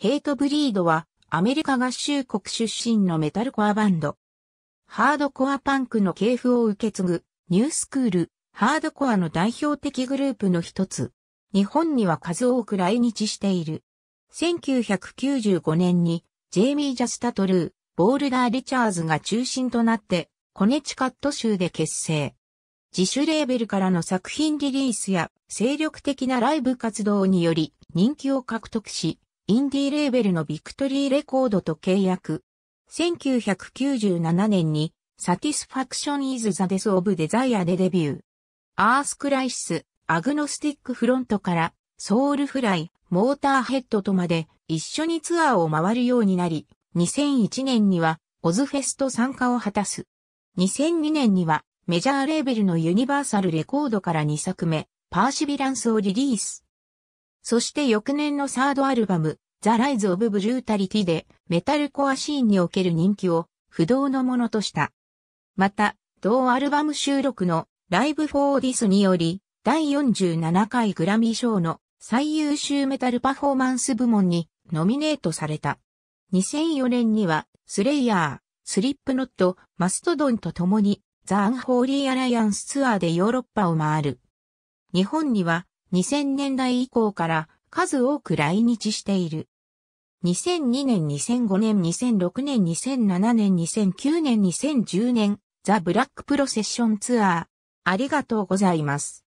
ヘイトブリードはアメリカ合衆国出身のメタルコアバンド。ハードコアパンクの系譜を受け継ぐニュースクール、ハードコアの代表的グループの一つ。日本には数多く来日している。1995年にジェイミー・ジャスタ・トルー、ボールダー・リチャーズが中心となってコネチカット州で結成。自主レーベルからの作品リリースや精力的なライブ活動により人気を獲得し、インディーレーベルのビクトリーレコードと契約。1997年に、サティスファクションイズザデスオブデザイアでデビュー。アースクライシス、アグノスティックフロントから、ソウルフライ、モーターヘッドとまで一緒にツアーを回るようになり、2001年にはオズフェスト参加を果たす。2002年にはメジャーレーベルのユニバーサルレコードから2作目、パーシビランスをリリース。そして翌年のサードアルバム、ザ・ライズ・オブ・ブルータリティでメタルコアシーンにおける人気を不動のものとした。また、同アルバム収録のライブ・フォー・ディスにより、第47回グラミー賞の最優秀メタルパフォーマンス部門にノミネートされた。2004年には、スレイヤー、スリップノット、マストドンと共に、ザ・アンホーリー・アライアンスツアーでヨーロッパを回る。日本には、2000年代以降から、数多く来日している。2002年、2005年、2006年、2007年、2009年、2010年、ザ・ブラックプロセッションツアー。ありがとうございます。